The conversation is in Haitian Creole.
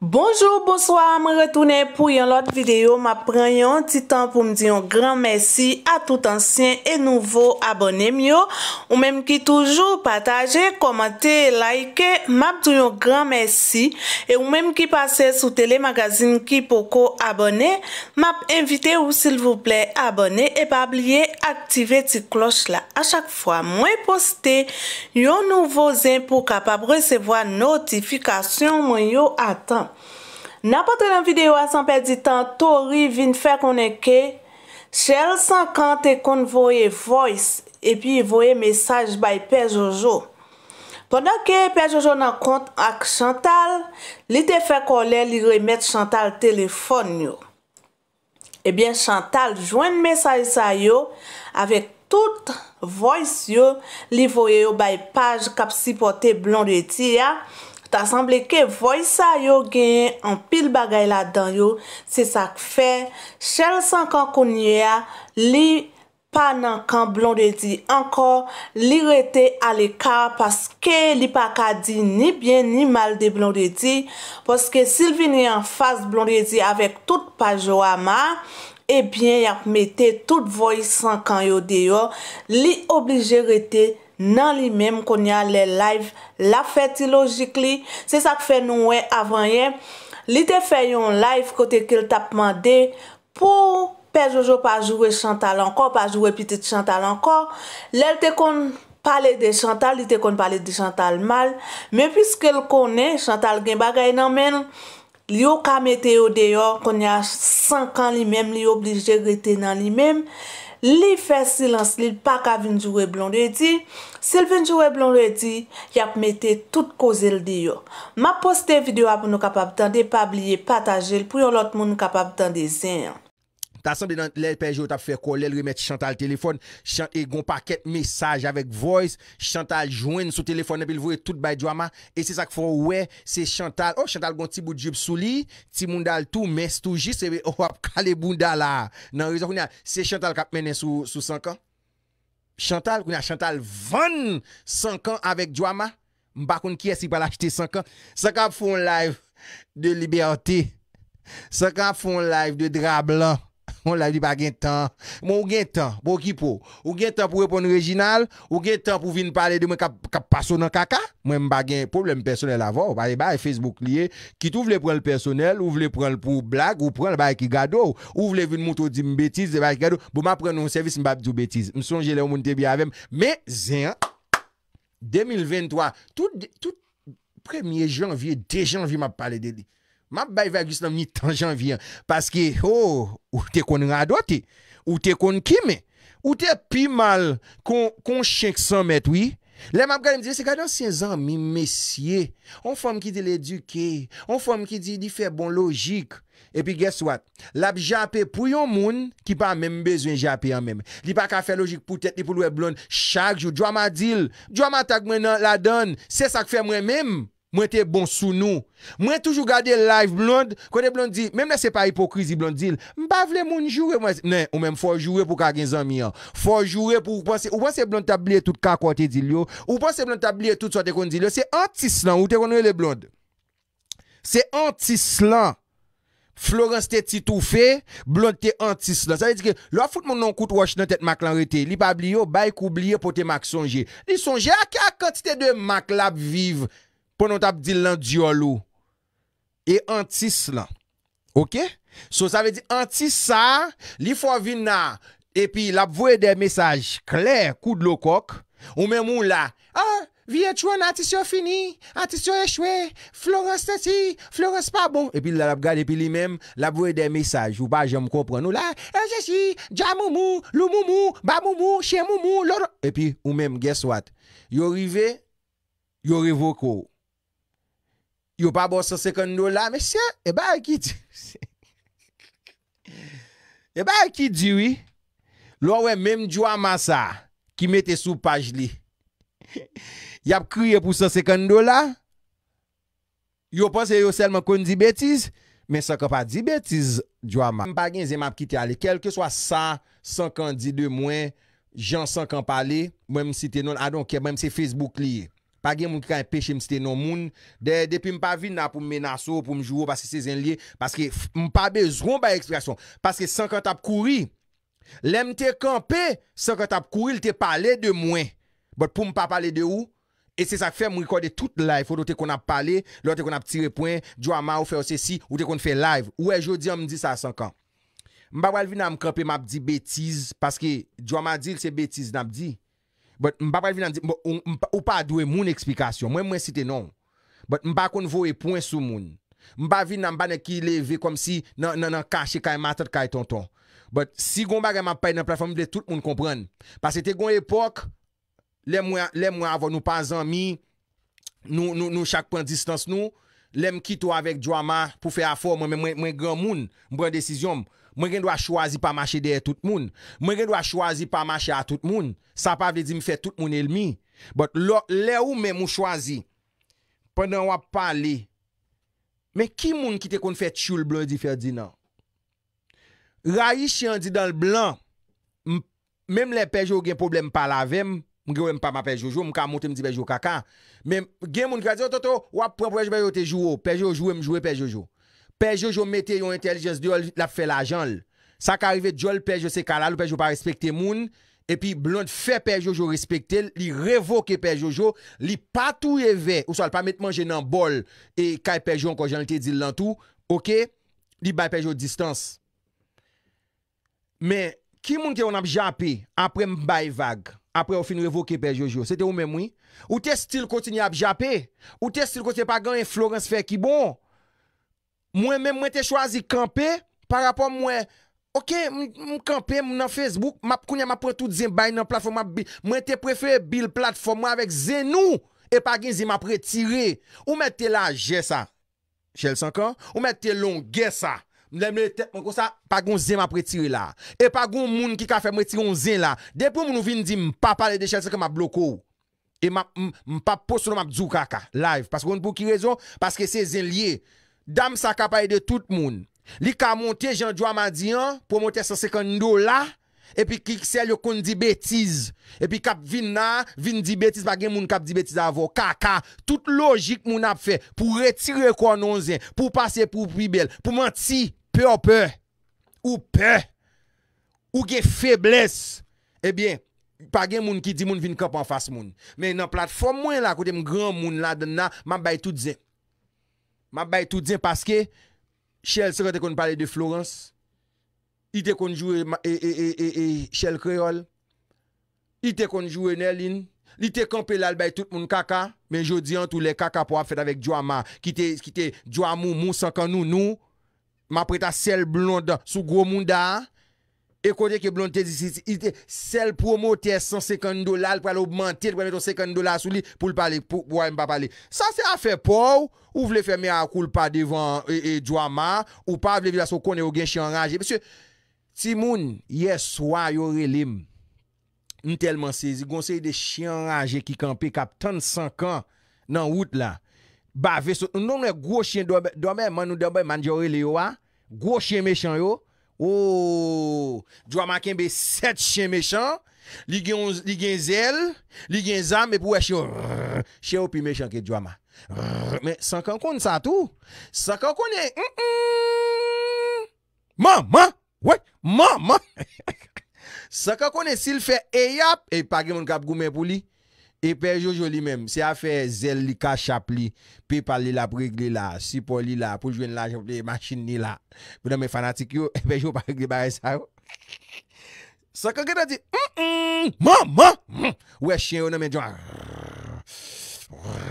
Bonjour, bonsoir, me retoune pou yon lot videyo. Ma pren yon titan pou m diyon gran mersi a tout ansyen e nouvo abonem yo. Ou mem ki toujou pataje, komante, like, map diyon gran mersi. E ou mem ki pase sou telemagazin ki poko abone, map invite ou sil vouple abone. E pa blie aktive ti kloch la. A chak fwa mwen poste yon nouvo zin pou kapab resevo a notifikasyon mwen yo atan. N apote nan videyo asan pe di tan tori vin fe konen ke Che el san kante kon voye voice epi voye mesaj bay Pe Jojo Pwanda ke Pe Jojo nan kont ak Chantal Li te fe kole li remet Chantal telefon yo Ebyen eh Chantal jwen mesaj sa yo Awek tout voice yo li voye yo bay page kapsi pote blon de ti ya Ebyen Chantal jwen mesaj sa yo Ta sanble ke voy sa yo genyen an pil bagay la dan yo. Se sak fe, chel sankan konye a, li pa nan kan blondedi ankor. Li rete ale ka, paske li pa ka di ni bien ni mal de blondedi. Poske si l vini an fas blondedi avek tout pajou ama, e eh bien yap mette tout voy sankan yo deyo, li oblige rete ale. nan li menm kon ya le live la feti logik li. Se sa ke fe noue avan yen. Li te fe yon live kote ke l tapman de pou pe Jojo pa jowe Chantal ankor, pa jowe pitit Chantal ankor. Le te kon pale de Chantal, li te kon pale de Chantal mal. Me pis ke l kone, Chantal gen bagay nan men, li yo kamete yo deyo kon ya 5 an li menm, li yo blije gri te nan li menm. Li fè silans li pa ka vinjou e blon le di, se l vinjou e blon le di, yap mette tout koze l di yo. Ma poste videyo ap nou kapap dan de pabliye patajel pou yon lot moun nou kapap dan de zèn. La san de nan lèl pejè ou tap fè kò, lèl remè chantal telefon, e gon pakèt mesaj avèk voice, chantal jwen sou telefon, apil vwè tout bèy djwama, e se sak fò wè, se chantal, oh chantal gon ti bout jib sou li, ti moun dal tou, mè stou jis, se wè, oh ap kalè boun dal la. Nan rezon koun ya, se chantal kap menè sou sankan, chantal koun ya, chantal van sankan avèk djwama, mbakoun kè si pal achete sankan, sankan fòn live de Liberté, sankan fòn live de Dra Blanc, Mwen la di bagen tan, mwen ou gen tan pou repon original, ou gen tan pou vin pale de mwen kap paso nan kaka. Mwen bagen problem personel avon, ou pale baye Facebook liye, ki tou vle pren l personel, ou vle pren l pou blag, ou pren l baye ki gado, ou vle vin moutou di m betiz, de baye ki gado, bou ma pren nou servis mbap di ou betiz. Mwen sonje le ou moun tebi avem, men zeyan, 2023, tout premye janvye, de janvye ma pale de li. Mab bay vay gis nan mi tan jan vyan. Paske, ho, oh, ou te kon nga adote. Ou te kon kime. Ou te pi mal kon chenksan met, oui. Le mab gade mdise, se gade ansen zan, mi mesye. On fom ki di l'eduke. On fom ki di di fe bon logik. Epi, guess what? Lap jappe pou yon moun ki pa mèm bezwen jappe yon mèm. Li pa ka fe logik pou tete, li pou lwe blon. Chak jou, dwa ma dil. Dwa ma tag mwen la don. Se sa k fe mwen mèm. Mwen te bon sou nou. Mwen toujou gade live blonde. Kote blonde di, mwen mwen se pa hipokrizi blonde dil. Mpa vle moun jure mwen. Nè, ou mwen fò jure pou ka gen zan mi an. Fò jure pou, ou pan se blonde tabliye tout ka kwa te dil yo. Ou pan se blonde tabliye tout sa te konde dil yo. Se antislan, ou te konde le blonde. Se antislan. Florence te titoufe. Blonde te antislan. Sa yi di ki, lò foute moun non koute wash nan tet mak lan rete. Li pabli yo, bay koubli yo pote mak sonje. Li sonje a kya kantite de mak lab vive. ponon tap di lan diyo lou, e antis lan. Ok? So, sa ve di antisa, li fwa vin nan, epi, lap vwe de mesaj, kler, koud lo kok, ou men moun la, ah, viye chouan, atis yo fini, atis yo e chwe, flores te si, flores pa bon. Epi, la lap gade, epi li men, lap vwe de mesaj, ou pa jem kompran nou la, e eh, jesi, ja mou mou, lou mou mou, ba mou mou, che mou mou, e pi, ou men, guess what, yo rive, yo rive okou, Yo pa bo sa sekando la, mè sè, e ba ki diwi, lò wè mèm djwa ma sa ki mète sou paj li. Yap kriye pou sa sekando la, yo pa se yo selman kon di betiz, mè sè ka pa di betiz djwa ma. Mèm pa gen zem ap ki te ale, kelke swa sa, san kan di de mwen, jan san kan pale, mèm si te non adonke, mèm si Facebook liye. Pa gen moun ki kan e peche mse te nou moun. Depi m pa vin nan pou m menasou, pou m jou ou, paske sezen liye, paske m pa bezron ba eksperasyon. Paske 50 ap kouri, lem te kampe, 50 ap kouri, l te pale de mwen. But pou m pa pale de ou, e se sa fe m wikode tout live, ou do te kon ap pale, l do te kon ap tirepwen, djwa ma ou fe osesi, ou te kon fe live. Ou e jodi, an m di sa 50. M pa walvi nan m kampe, m ap di betiz, paske djwa ma di l se betiz nan ap di. Ou pa adwe moun eksplikasyon, mwen mwen site non. Mba kon vou e poun sou moun. Mba vin nan mba ne ki leve kom si nan nan kache kaya matat kaya ton ton. Si goun bagan ma paye nan platform de tout moun kompren. Pase te goun epok, le mwen avon nou pazan mi, nou chakpon distance nou... Lem ki tou avèk djwa man pou fè a for mwen, mwen mwen gran moun. Mwen mwen desisyon mwen gen dwa chwazi pa mache deye tout moun. Mwen gen dwa chwazi pa mache a tout moun. Sa pa vè di mwen fè tout moun elmi. Bot lè ou mwen mwen chwazi, pwennan wap pale, mwen ki moun ki te kon fè tchoul blan di fè di nan. Rayi chen di dal blan, mwen mwen lè pej yo gen problem palavem. Mwen gen mwen pa mwen pejoujou, mwen ka mwote mwen di pejoujou kaka. Men gen mwen kwa di yo oh, toto, wap prejoujou pejoujou te jou ou. Pejoujou mwen jouwe pejoujou. Pejoujou mwete yon intelligence di yo, oh, la fe la janl. Sa ka rive di yo oh, l pejoujou se kalal, l pejoujou pa respekte mwen. E pi blon te fe pejoujou respekte, li revoke pejoujou. Li pa touye ve, ou sal pa met manje nan bol. E kaj pejoujou anko janl te di lan tou. Ok, li bay pejoujou distans. Men ki mwen te yon ap jappe apre m bay vag. apre ou fin revoke pe Jojo. Sete ou men mwen? Ou te stil konti ni apjapè? Ou te stil konti pa gen yon Florence Fekibon? Mwen men mwen te chwazi kampe pa rapon mwen, ok, mwen kampe mwen an Facebook, mwen te prefè bil platform mwen avèk zenou e pa gen zi mwen prè tire. Ou men te la jè sa? Che l sankan? Ou men te lon gè sa? Mwen kon sa, pa gon zen ma pritire la. E pa gon moun ki ka fe mwen tiron zen la. Depo moun nou vin di mpa pale de chal se ke mwa bloko ou. E mpa poson mwa mwap zou kaka. Live. Paske se zen liye. Dam sa ka pale de tout moun. Li ka monte jan Dwa Madian. Po monte sa sekando la. E pi kiksel yo kon di betiz. E pi kap vin nan. Vin di betiz. Pa gen moun kap di betiz avon. Kaka. Tout logik moun ap fe. Po retire kon non zen. Po pase pou pribel. Po manti. Pè ou pè, ou pè, ou gen feblesse, e eh bien, pa gen moun ki di moun vin kap an fas moun. Men nan platform mwen la kote m gran moun la dena, ma bay tout zin. Ma bay tout zin paske, Shell se kote kon pale de Florence, ite kon jowe Shell Creole, ite kon jowe Nellin, ite kon pelal bay tout moun kaka, men jodi an tou le kaka pou a fed avèk Djoa Ma, ki te Djoa Mou Mou san kan nou nou, Ma preta sel blonde sou gwo moun da, ekote ke blonde te disi, sel promo te son 50 dolar pou al obmantit pou al meton 50 dolar sou li pou l pali, pou woy m pa pali. Sa se a fe pou ou vle fe me akoul pa devan e djwa ma ou pa vle vle sou konye ou gen chan raje. Pesye, ti moun yeswa yo relim, nou telman sezi, gonsey de chan raje ki kampe kap 35 an nan wout la. Ba ve so, nou nou nou e gwo chen dobe, dobe man nou dobe man jore le yo a, gwo chen mechon yo, ooo, oh, djwa man kenbe set chen mechon, li gen zel, li gen zan, me pou we chen, chen ou pi mechon ke djwa man. Men, sankan kon sa tou, sankan kon e, mman, mman, wè, mman, mman, sankan kon e sil fe eyap, e pagi moun kap gomen pou li. Epej yo joli menm. Se a fe zel li ka chap li. Pe pal li la prek li la. Sipol li la. Po jwen la javle. Maschin li la. Pwede men fanatik yo. Epej yo pa regle ba yese a yo. Sa kakena di. M m. Ma ma. We chen yo nan men jwa. Ah. M.